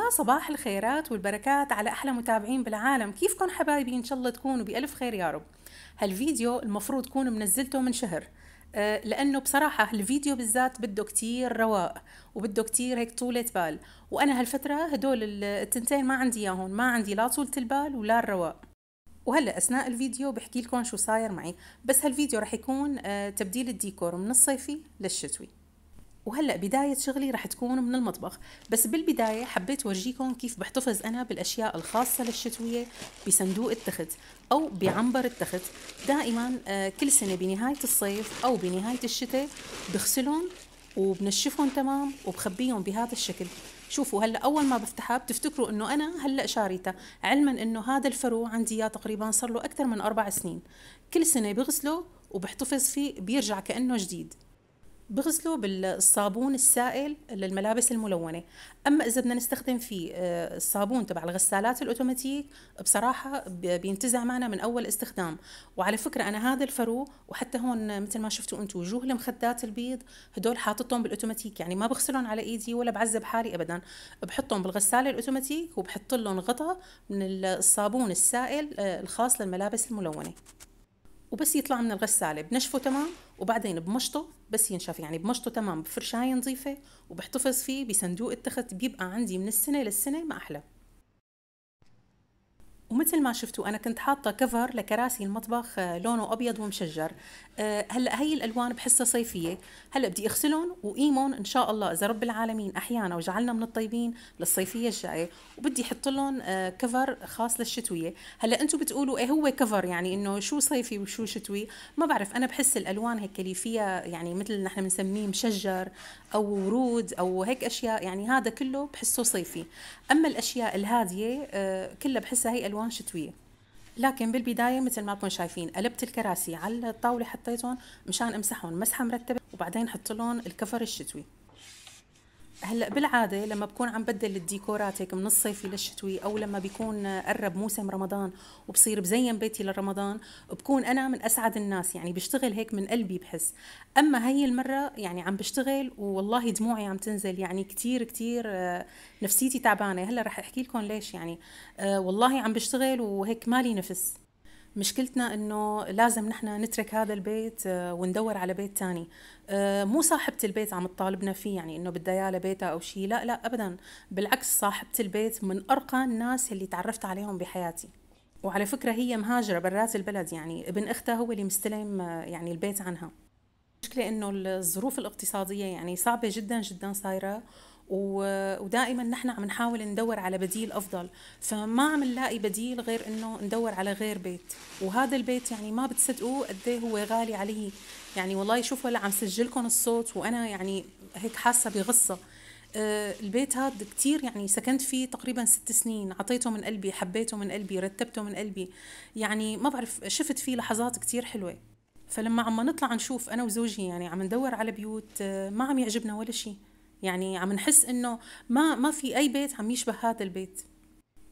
ويا صباح الخيرات والبركات على أحلى متابعين بالعالم كيفكم حبايبي إن شاء الله تكونوا بألف خير يا رب هالفيديو المفروض كون منزلته من شهر آه، لانه بصراحه الفيديو بالذات بده كتير رواق وبده كتير هيك طولة بال وانا هالفتره هدول التنتين ما عندي اياهم ما عندي لا طولة البال ولا الرواق وهلا اثناء الفيديو بحكي لكم شو صاير معي بس هالفيديو رح يكون آه، تبديل الديكور من الصيفي للشتوي وهلا بدايه شغلي رح تكون من المطبخ بس بالبدايه حبيت اورجيكم كيف بحتفظ انا بالاشياء الخاصه للشتويه بصندوق التخت او بعنبر التخت دائما آه، كل سنه بنهايه الصيف او بنهايه الشتاء بغسلهم وبنشفهم تمام وبخبيهم بهذا الشكل شوفوا هلا اول ما بفتحها بتفتكروا انه انا هلا شاريتها علما انه هذا الفرو عندي اياه تقريبا صار له اكثر من اربع سنين كل سنه بغسله وبحتفظ فيه بيرجع كانه جديد بغسله بالصابون السائل للملابس الملونه اما اذا بدنا نستخدم فيه آه، الصابون تبع الغسالات الاوتوماتيك بصراحه بينتزع معنا من اول استخدام وعلى فكره انا هذا الفرو وحتى هون مثل ما شفتوا انتم وجوه المخدات البيض هدول حاططهم بالاوتوماتيك يعني ما بغسلهم على ايدي ولا بعذب حالي ابدا بحطهم بالغساله الاوتوماتيك وبحط لهم غطاء من الصابون السائل آه، الخاص للملابس الملونه وبس يطلع من الغساله بنشفه تمام وبعدين بمشطه بس ينشف يعني بمشطه تمام بفرشايه نظيفه وبحتفظ فيه بصندوق التخت بيبقى عندي من السنه للسنه ما احلى ومثل ما شفتوا انا كنت حاطه كفر لكراسي المطبخ آه، لونه ابيض ومشجر آه، هلا هي الالوان بحسها صيفيه هلا بدي اغسلهم واقيمهم ان شاء الله اذا رب العالمين احيانا وجعلنا من الطيبين للصيفيه الجايه وبدي احط لهم كفر آه، خاص للشتويه هلا انتم بتقولوا ايه هو كفر يعني انه شو صيفي وشو شتوي ما بعرف انا بحس الالوان هيك اللي فيها يعني مثل نحن بنسميه مشجر او ورود او هيك اشياء يعني هذا كله بحسه صيفي اما الاشياء الهاديه كلها بحسها هي الوان الوان شتويه لكن بالبدايه مثل ما تكون شايفين قلبت الكراسي على الطاوله حطيتهم مشان امسحهم مسحه مرتبه وبعدين حط لهم الكفر الشتوي هلا بالعاده لما بكون عم بدل الديكورات هيك من الصيف للشتوي او لما بيكون قرب موسم رمضان وبصير بزين بيتي لرمضان بكون انا من اسعد الناس يعني بشتغل هيك من قلبي بحس اما هي المره يعني عم بشتغل والله دموعي عم تنزل يعني كثير كثير آه، نفسيتي تعبانه هلا رح احكي لكم ليش يعني آه، والله عم بشتغل وهيك مالي نفس مشكلتنا انه لازم نحن نترك هذا البيت آه، وندور على بيت ثاني آه، مو صاحبة البيت عم تطالبنا فيه يعني انه بدها اياه لبيتها او شيء لا لا ابدا بالعكس صاحبة البيت من ارقى الناس اللي تعرفت عليهم بحياتي وعلى فكرة هي مهاجرة برات البلد يعني ابن اختها هو اللي مستلم آه، يعني البيت عنها المشكلة انه الظروف الاقتصادية يعني صعبة جدا جدا صايرة ودائما نحن عم نحاول ندور على بديل افضل فما عم نلاقي بديل غير انه ندور على غير بيت وهذا البيت يعني ما بتصدقوا قد إيه هو غالي علي يعني والله شوفوا هلا عم سجلكم الصوت وانا يعني هيك حاسه بغصه أه، البيت هذا كتير يعني سكنت فيه تقريبا ست سنين عطيته من قلبي حبيته من قلبي رتبته من قلبي يعني ما بعرف شفت فيه لحظات كتير حلوة فلما عم نطلع نشوف أنا وزوجي يعني عم ندور على بيوت أه، ما عم يعجبنا ولا شيء يعني عم نحس انه ما ما في اي بيت عم يشبه هذا البيت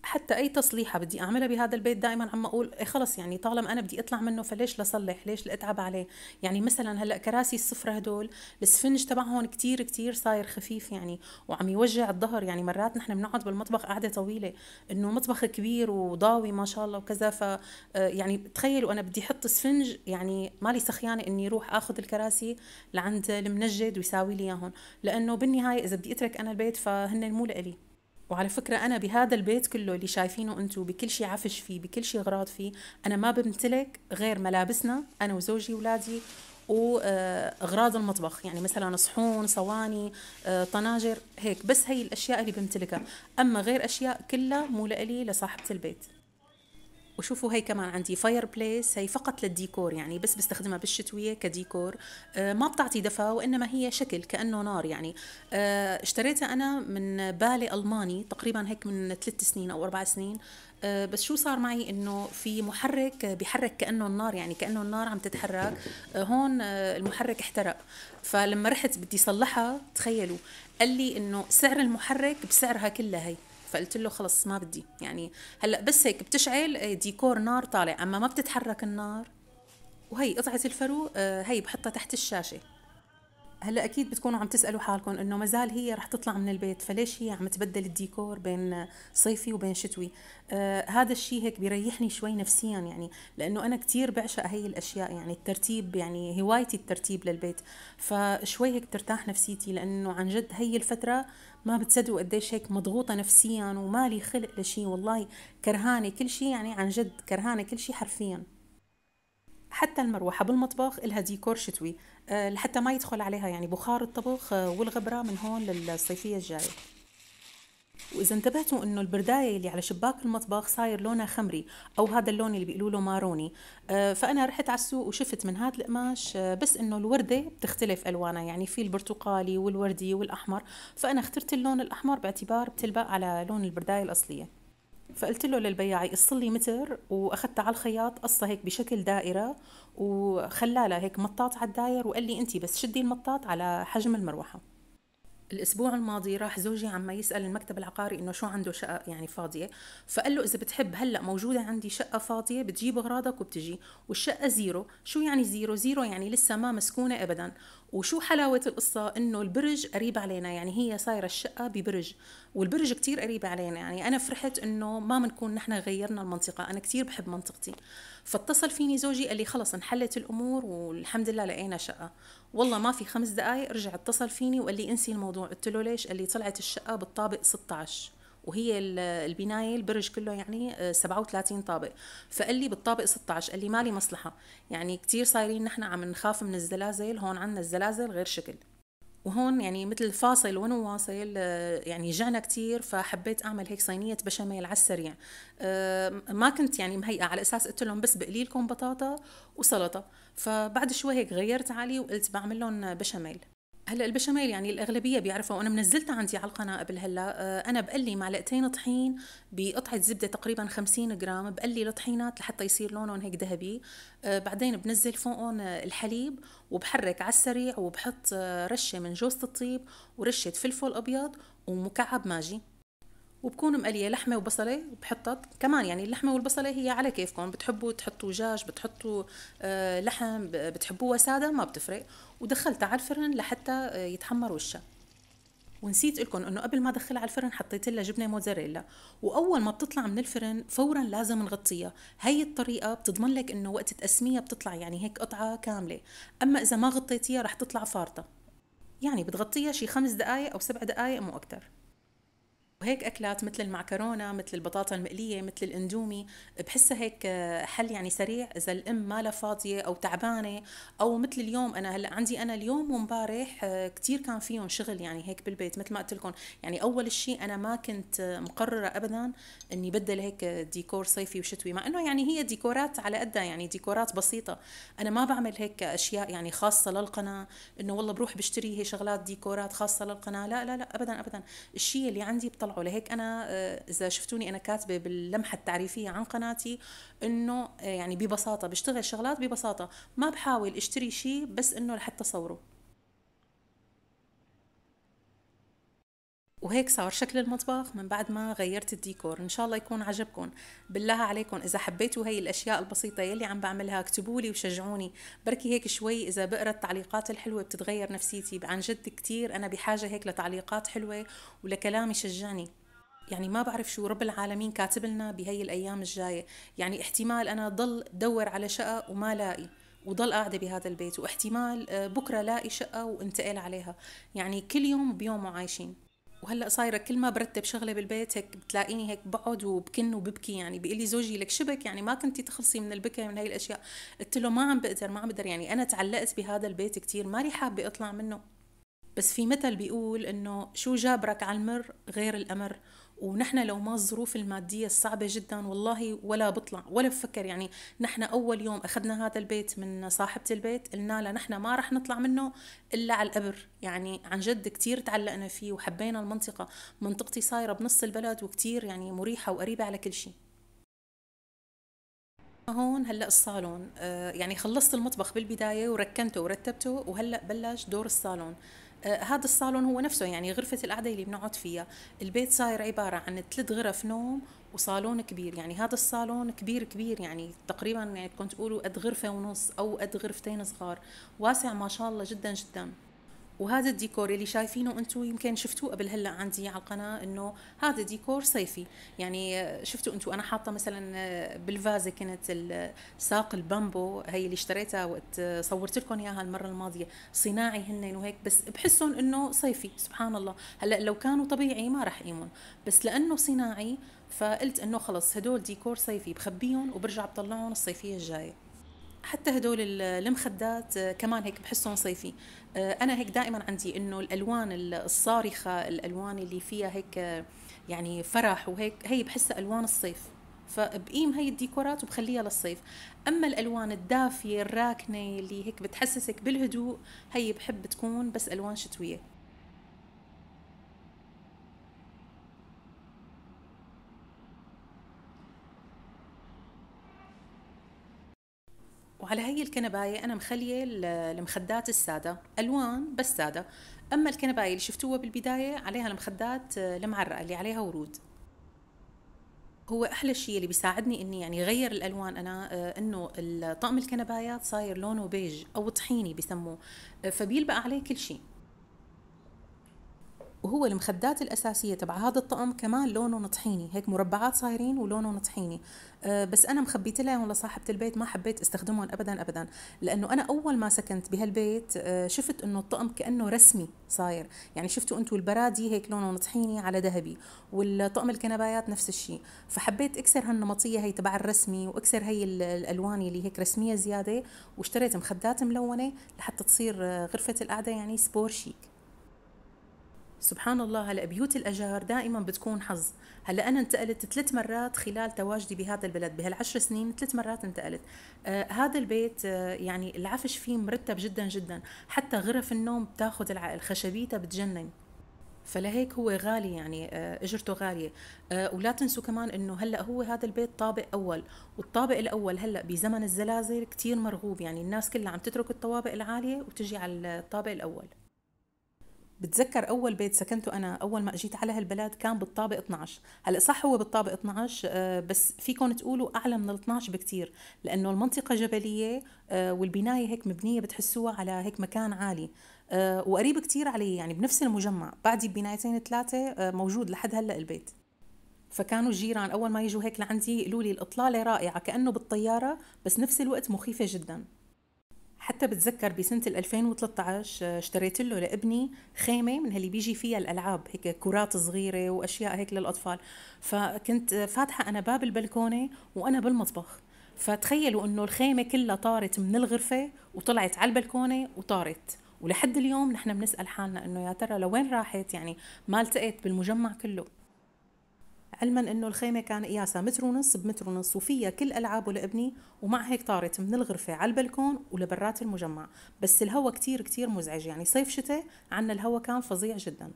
حتى اي تصليحه بدي اعملها بهذا البيت دائما عم اقول إيه خلص يعني طالما انا بدي اطلع منه فليش لصلح ليش لاتعب عليه يعني مثلا هلا كراسي السفره هدول السفنج تبعهم كتير كتير صاير خفيف يعني وعم يوجع الظهر يعني مرات نحن بنقعد بالمطبخ قعده طويله انه مطبخ كبير وضاوي ما شاء الله وكذا ف آه، يعني تخيلوا انا بدي احط سفنج يعني مالي سخيانه اني اروح اخذ الكراسي لعند المنجد ويساوي لي اياهم لانه بالنهايه اذا بدي اترك انا البيت فهن مو لإلي وعلى فكرة أنا بهذا البيت كله اللي شايفينه أنتم بكل شيء عفش فيه بكل شيء غراض فيه أنا ما بمتلك غير ملابسنا أنا وزوجي ولادي واغراض المطبخ يعني مثلا صحون صواني آه، طناجر هيك بس هي الاشياء اللي بمتلكها اما غير اشياء كلها مو لإلي لصاحبه البيت وشوفوا هي كمان عندي فاير بليس هي فقط للديكور يعني بس بستخدمها بالشتوية كديكور آه، ما بتعطي دفا وإنما هي شكل كأنه نار يعني آه، اشتريتها أنا من بالي ألماني تقريبا هيك من ثلاث سنين أو أربع سنين آه، بس شو صار معي انه في محرك بيحرك كانه النار يعني كانه النار عم تتحرك هون المحرك احترق فلما رحت بدي صلحها تخيلوا قال لي انه سعر المحرك بسعرها كلها هي فقلت له خلص ما بدي يعني هلا بس هيك بتشعل إيه، ديكور نار طالع اما ما بتتحرك النار وهي قطعه الفرو آه، هي بحطها تحت الشاشه هلا اكيد بتكونوا عم تسالوا حالكم انه ما زال هي رح تطلع من البيت فليش هي عم تبدل الديكور بين صيفي وبين شتوي آه هذا الشيء هيك بيريحني شوي نفسيا يعني لانه انا كثير بعشق هي الاشياء يعني الترتيب يعني هوايتي الترتيب للبيت فشوي هيك بترتاح نفسيتي لانه عن جد هي الفتره ما بتصدقوا قديش هيك مضغوطه نفسيا ومالي خلق لشي والله كرهانه كل شي يعني عن جد كرهانه كل شي حرفيا حتى المروحة بالمطبخ إلها ديكور شتوي آه، لحتى ما يدخل عليها يعني بخار الطبخ آه، والغبرة من هون للصيفية الجاية واذا انتبهتوا انه البردايه اللي على شباك المطبخ صاير لونها خمري او هذا اللون اللي بيقولوا له ماروني آه، فانا رحت على السوق وشفت من هذا القماش آه، بس انه الورده بتختلف الوانها يعني في البرتقالي والوردي والاحمر فانا اخترت اللون الاحمر باعتبار بتلبق على لون البردايه الاصليه فقلت له للبياع يقص لي متر واخذتها على الخياط قصها هيك بشكل دائره وخلالها هيك مطاط على الداير وقال لي انت بس شدي المطاط على حجم المروحه الاسبوع الماضي راح زوجي عم يسال المكتب العقاري انه شو عنده شقه يعني فاضيه فقال له اذا بتحب هلا موجوده عندي شقه فاضيه بتجيب اغراضك وبتجي والشقه زيرو شو يعني زيرو زيرو يعني لسه ما مسكونه ابدا وشو حلاوه القصه انه البرج قريب علينا يعني هي صايره الشقه ببرج والبرج كتير قريب علينا يعني انا فرحت انه ما بنكون نحن غيرنا المنطقه انا كتير بحب منطقتي فاتصل فيني زوجي قال لي خلص انحلت الامور والحمد لله لقينا شقه والله ما في خمس دقائق رجع اتصل فيني وقال لي انسي الموضوع قلت له ليش قال لي طلعت الشقه بالطابق 16 وهي البنايه البرج كله يعني 37 آه، طابق فقال لي بالطابق 16 قال لي مالي مصلحه يعني كثير صايرين نحن عم نخاف من الزلازل هون عندنا الزلازل غير شكل وهون يعني مثل فاصل وانا واصل آه، يعني جعنا كثير فحبيت اعمل هيك صينيه بشاميل على السريع آه، ما كنت يعني مهيئه على اساس قلت لهم بس بقلي لكم بطاطا وسلطه فبعد شوي هيك غيرت علي وقلت بعمل لهم بشاميل هلا البشاميل يعني الاغلبيه بيعرفها وانا منزلتها عندي على القناه قبل هلا آه، انا بقلي معلقتين طحين بقطعه زبده تقريبا 50 جرام بقلي الطحينات لحتى يصير لونهم هيك ذهبي آه، بعدين بنزل فوقهم الحليب وبحرك على السريع وبحط آه، رشه من جوزة الطيب ورشه فلفل ابيض ومكعب ماجي وبكون مقليه لحمه وبصله وبحطها كمان يعني اللحمه والبصله هي على كيفكم بتحبوا تحطوا دجاج بتحطوا آه، لحم بتحبوها ساده ما بتفرق ودخلتها على الفرن لحتى آه، يتحمر وشها ونسيت لكم انه قبل ما ادخلها على الفرن حطيت لها جبنه موزاريلا واول ما بتطلع من الفرن فورا لازم نغطيها هي الطريقه بتضمن لك انه وقت تقسميها بتطلع يعني هيك قطعه كامله اما اذا ما غطيتيها رح تطلع فارطه يعني بتغطيها شي خمس دقائق او سبع دقائق مو اكثر وهيك اكلات مثل المعكرونه مثل البطاطا المقليه مثل الاندومي بحسها هيك حل يعني سريع اذا الام ما لها فاضيه او تعبانه او مثل اليوم انا هلا عندي انا اليوم ومبارح آه، كثير كان فيهم شغل يعني هيك بالبيت مثل ما قلت لكم يعني اول شيء انا ما كنت مقرره ابدا اني بدل هيك ديكور صيفي وشتوي مع انه يعني هي ديكورات على قدها يعني ديكورات بسيطه انا ما بعمل هيك اشياء يعني خاصه للقناه انه والله بروح بشتري هي شغلات ديكورات خاصه للقناه لا لا لا ابدا ابدا الشيء اللي عندي بطلع يطلعوا لهيك انا آه، اذا شفتوني انا كاتبه باللمحه التعريفيه عن قناتي انه آه، يعني ببساطه بشتغل شغلات ببساطه ما بحاول اشتري شيء بس انه لحتى صوره وهيك صار شكل المطبخ من بعد ما غيرت الديكور ان شاء الله يكون عجبكم بالله عليكم اذا حبيتوا هي الاشياء البسيطه يلي عم بعملها اكتبوا لي وشجعوني بركي هيك شوي اذا بقرا التعليقات الحلوه بتتغير نفسيتي عن جد كثير انا بحاجه هيك لتعليقات حلوه ولكلام يشجعني يعني ما بعرف شو رب العالمين كاتب لنا بهي الايام الجايه يعني احتمال انا ضل دور على شقه وما لاقي وضل قاعده بهذا البيت واحتمال آه، بكره لاقي شقه وانتقل عليها يعني كل يوم بيومه عايشين وهلا صايره كل ما برتب شغله بالبيت هيك بتلاقيني هيك بقعد وبكن وببكي يعني بيقول لي زوجي لك شبك يعني ما كنتي تخلصي من البكاء من هاي الاشياء قلت له ما عم بقدر ما عم بقدر يعني انا تعلقت بهذا البيت كثير ماني حابه اطلع منه بس في مثل بيقول انه شو جابرك على المر غير الامر ونحن لو ما الظروف الماديه الصعبه جدا والله ولا بطلع ولا بفكر يعني نحن اول يوم اخذنا هذا البيت من صاحبه البيت قلنا لها نحن ما رح نطلع منه الا على القبر يعني عن جد كثير تعلقنا فيه وحبينا المنطقه منطقتي صايره بنص البلد وكثير يعني مريحه وقريبه على كل شيء هون هلا الصالون آه، يعني خلصت المطبخ بالبدايه وركنته ورتبته وهلا بلش دور الصالون آه، هذا الصالون هو نفسه يعني غرفة القعدة اللي بنقعد فيها البيت صاير عبارة عن ثلاث غرف نوم وصالون كبير يعني هذا الصالون كبير كبير يعني تقريبا يعني كنت تقولوا قد غرفة ونص أو قد غرفتين صغار واسع ما شاء الله جدا جدا وهذا الديكور اللي شايفينه انتم يمكن شفتوه قبل هلا عندي على القناه انه هذا ديكور صيفي يعني شفتوا انتم انا حاطه مثلا آه، بالفازه كانت ساق البامبو هي اللي اشتريتها وقت صورت لكم اياها المره الماضيه صناعي هن وهيك بس بحسهم انه صيفي سبحان الله هلا لو كانوا طبيعي ما راح يمون بس لانه صناعي فقلت انه خلص هدول ديكور صيفي بخبيهم وبرجع بطلعهم الصيفيه الجايه حتى هدول المخدات آه، كمان هيك بحسهم صيفي آه، انا هيك دائما عندي انه الالوان الصارخه الالوان اللي فيها هيك آه، يعني فرح وهيك هي بحسها الوان الصيف فبقيم هي الديكورات وبخليها للصيف اما الالوان الدافيه الراكنه اللي هيك بتحسسك بالهدوء هي بحب تكون بس الوان شتويه وعلى هي الكنبايه انا مخليه المخدات الساده الوان بس ساده اما الكنبايه اللي شفتوها بالبدايه عليها المخدات آه، المعرقه اللي عليها ورود هو احلى شيء اللي بيساعدني اني يعني غير الالوان انا آه، انه طقم الكنبايات صاير لونه بيج او طحيني بسموه آه، فبيلبق عليه كل شيء وهو المخدات الاساسيه تبع هذا الطقم كمان لونه نطحيني هيك مربعات صايرين ولونه نطحيني أه بس انا مخبيت لها لصاحبه البيت ما حبيت استخدمهم ابدا ابدا لانه انا اول ما سكنت بهالبيت أه شفت انه الطقم كانه رسمي صاير يعني شفتوا انتم البرادي هيك لونه نطحيني على ذهبي والطقم الكنبايات نفس الشيء فحبيت اكسر هالنمطيه هي تبع الرسمي واكسر هي الالوان اللي هيك رسميه زياده واشتريت مخدات ملونه لحتى تصير أه، غرفه القعده يعني سبور شيك سبحان الله هلا بيوت الاجار دائما بتكون حظ هلا انا انتقلت ثلاث مرات خلال تواجدي بهذا البلد بهالعشر سنين ثلاث مرات انتقلت آه هذا البيت آه يعني العفش فيه مرتب جدا جدا حتى غرف النوم بتاخذ العقل خشبيتها بتجنن فلهيك هو غالي يعني آه، اجرته غاليه آه، ولا تنسوا كمان انه هلا هو هذا البيت طابق اول والطابق الاول هلا بزمن الزلازل كتير مرغوب يعني الناس كلها عم تترك الطوابق العاليه وتجي على الطابق الاول بتذكر اول بيت سكنته انا اول ما اجيت على هالبلد كان بالطابق 12 هلا صح هو بالطابق 12 آه، بس فيكم تقولوا اعلى من ال 12 بكثير لانه المنطقه جبليه آه، والبنايه هيك مبنيه بتحسوها على هيك مكان عالي آه، وقريب كثير علي يعني بنفس المجمع بعدي ببنايتين ثلاثه موجود لحد هلا البيت فكانوا الجيران اول ما يجوا هيك لعندي يقولوا لي الاطلاله رائعه كانه بالطياره بس نفس الوقت مخيفه جدا حتى بتذكر بسنة 2013 آه، اشتريت له لابني خيمة من اللي بيجي فيها الألعاب هيك كرات صغيرة وأشياء هيك للأطفال فكنت آه، فاتحة أنا باب البلكونة وأنا بالمطبخ فتخيلوا انه الخيمة كلها طارت من الغرفة وطلعت على البلكونة وطارت ولحد اليوم نحن بنسأل حالنا انه يا ترى لوين راحت يعني ما التقيت بالمجمع كله علما انه الخيمه كان قياسها متر ونص بمتر ونص وفيها كل العابه لابني ومع هيك طارت من الغرفه على البلكون ولبرات المجمع بس الهواء كتير كتير مزعج يعني صيف شتاء عنا الهواء كان فظيع جدا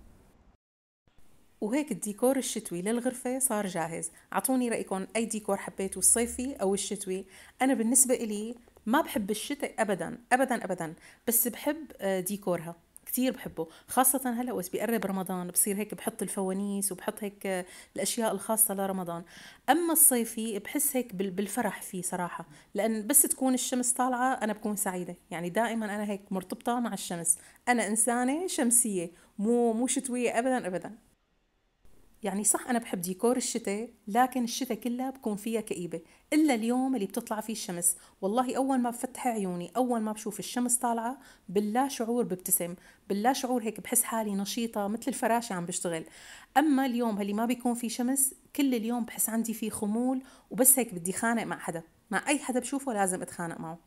وهيك الديكور الشتوي للغرفة صار جاهز أعطوني رأيكم أي ديكور حبيتوا الصيفي أو الشتوي أنا بالنسبة إلي ما بحب الشتاء أبدا أبدا أبدا بس بحب آه، ديكورها كتير بحبه خاصة هلا وقت بيقرب رمضان بصير هيك بحط الفوانيس وبحط هيك الأشياء الخاصة لرمضان أما الصيفي بحس هيك بالفرح فيه صراحة لأن بس تكون الشمس طالعة أنا بكون سعيدة يعني دائما أنا هيك مرتبطة مع الشمس أنا إنسانة شمسية مو مو شتوية أبدا أبدا يعني صح انا بحب ديكور الشتاء لكن الشتاء كلها بكون فيها كئيبه الا اليوم اللي بتطلع فيه الشمس والله اول ما بفتح عيوني اول ما بشوف الشمس طالعه باللا شعور ببتسم باللا شعور هيك بحس حالي نشيطه مثل الفراشه عم بشتغل اما اليوم اللي ما بيكون فيه شمس كل اليوم بحس عندي فيه خمول وبس هيك بدي خانق مع حدا مع اي حدا بشوفه لازم اتخانق معه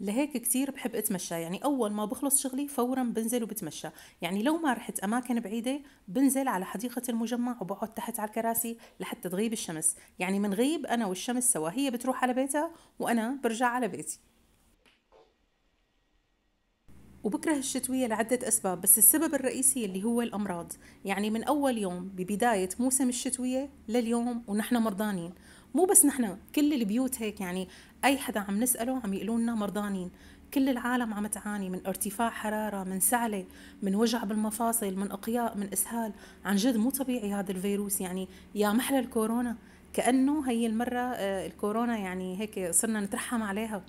لهيك كتير بحب اتمشى يعني اول ما بخلص شغلي فورا بنزل وبتمشى يعني لو ما رحت اماكن بعيده بنزل على حديقه المجمع وبقعد تحت على الكراسي لحتى تغيب الشمس يعني منغيب انا والشمس سوا هي بتروح على بيتها وانا برجع على بيتي وبكره الشتوية لعدة أسباب بس السبب الرئيسي اللي هو الأمراض يعني من أول يوم ببداية موسم الشتوية لليوم ونحن مرضانين مو بس نحن كل البيوت هيك يعني اي حدا عم نساله عم يقولوا لنا مرضانين كل العالم عم تعاني من ارتفاع حرارة من سعلة من وجع بالمفاصل من أقياء من إسهال عن جد مو طبيعي هذا الفيروس يعني يا محلى الكورونا كأنه هي المرة آه، الكورونا يعني هيك صرنا نترحم عليها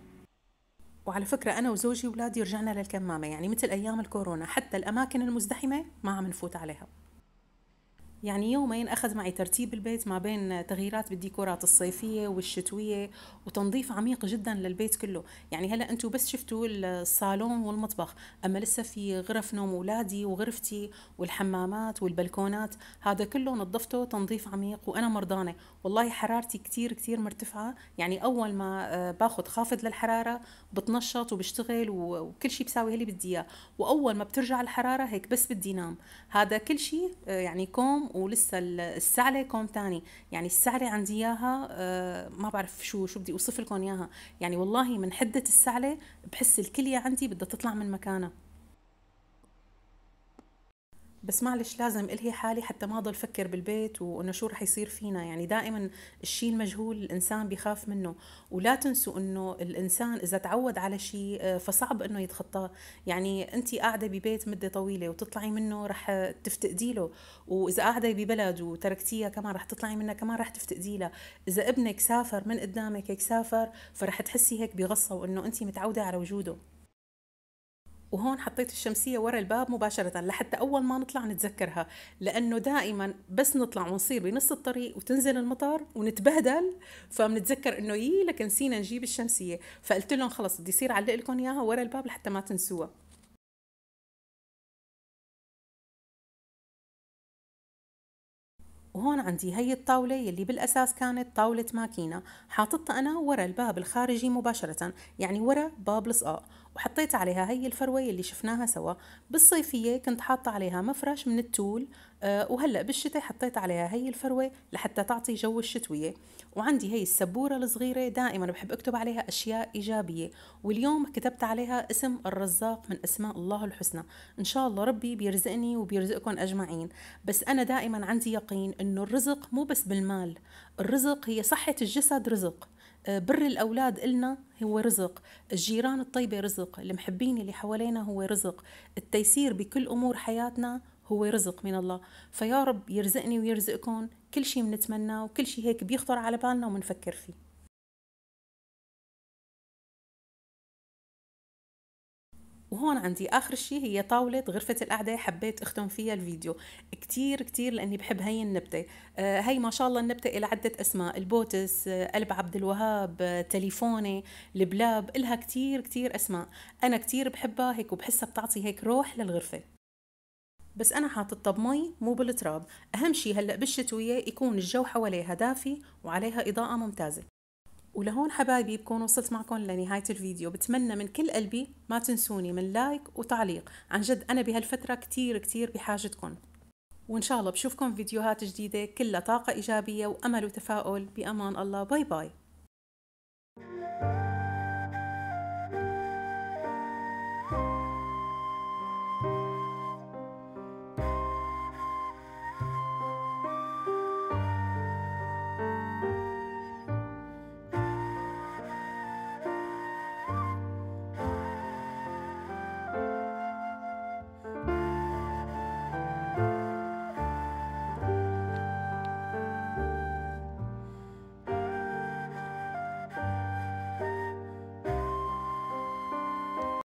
وعلى فكرة أنا وزوجي وولادي رجعنا للكمامة يعني مثل أيام الكورونا حتى الأماكن المزدحمة ما عم نفوت عليها يعني يومين أخذ معي ترتيب البيت ما بين تغييرات بالديكورات الصيفية والشتوية وتنظيف عميق جدا للبيت كله يعني هلأ أنتوا بس شفتوا الصالون والمطبخ أما لسه في غرف نوم أولادي وغرفتي والحمامات والبلكونات هذا كله نظفته تنظيف عميق وأنا مرضانة والله حرارتي كتير كتير مرتفعة يعني أول ما آه، باخد خافض للحرارة بتنشط وبشتغل وكل شيء بساوي اللي بدي إياه وأول ما بترجع الحرارة هيك بس بدي نام هذا كل شيء آه، يعني كوم ولسه السعله كوم تاني يعني السعله عندي اياها آه، ما بعرف شو شو بدي اوصف لكم اياها يعني والله من حده السعله بحس الكليه عندي بدها تطلع من مكانها بس معلش لازم الهي حالي حتى ما اضل افكر بالبيت وانه شو رح يصير فينا يعني دائما الشيء المجهول الانسان بيخاف منه ولا تنسوا انه الانسان اذا تعود على شيء آه، فصعب انه يتخطاه يعني انت قاعده ببيت مده طويله وتطلعي منه رح تفتقدي له واذا قاعده ببلد وتركتيها كمان رح تطلعي منها كمان رح تفتقدي له اذا ابنك سافر من قدامك هيك سافر فرح تحسي هيك بغصه وانه انت متعوده على وجوده وهون حطيت الشمسية ورا الباب مباشرة لحتى أول ما نطلع نتذكرها لأنه دائما بس نطلع ونصير بنص الطريق وتنزل المطر ونتبهدل فمنتذكر إنه يي لك نسينا نجيب الشمسية فقلت لهم خلص بدي يصير علق لكم إياها ورا الباب لحتى ما تنسوها وهون عندي هي الطاولة يلي بالأساس كانت طاولة ماكينة حاططها أنا ورا الباب الخارجي مباشرة يعني ورا باب لصقاء وحطيت عليها هي الفروة يلي شفناها سوا بالصيفية كنت حاطة عليها مفرش من التول آه، وهلا بالشتاء حطيت عليها هي الفروه لحتى تعطي جو الشتويه وعندي هي السبوره الصغيره دائما بحب اكتب عليها اشياء ايجابيه واليوم كتبت عليها اسم الرزاق من اسماء الله الحسنى ان شاء الله ربي بيرزقني وبيرزقكم اجمعين بس انا دائما عندي يقين انه الرزق مو بس بالمال الرزق هي صحه الجسد رزق آه، بر الأولاد إلنا هو رزق الجيران الطيبة رزق المحبين اللي حوالينا هو رزق التيسير بكل أمور حياتنا هو رزق من الله فيا رب يرزقني ويرزقكم كل شيء بنتمناه وكل شيء هيك بيخطر على بالنا ومنفكر فيه وهون عندي آخر شيء هي طاولة غرفة القعدة حبيت أختم فيها الفيديو كتير كتير لأني بحب هاي النبتة آه هاي ما شاء الله النبتة إلى عدة أسماء البوتس آه قلب عبد الوهاب آه تليفوني البلاب إلها كتير كتير أسماء أنا كتير بحبها هيك وبحسها بتعطي هيك روح للغرفة بس انا حاططها بمي مو بالتراب اهم شيء هلا بالشتويه يكون الجو حواليها دافي وعليها اضاءه ممتازه ولهون حبايبي بكون وصلت معكم لنهاية الفيديو بتمنى من كل قلبي ما تنسوني من لايك وتعليق عن جد أنا بهالفترة كتير كتير بحاجتكم وإن شاء الله بشوفكم فيديوهات جديدة كلها طاقة إيجابية وأمل وتفاؤل بأمان الله باي باي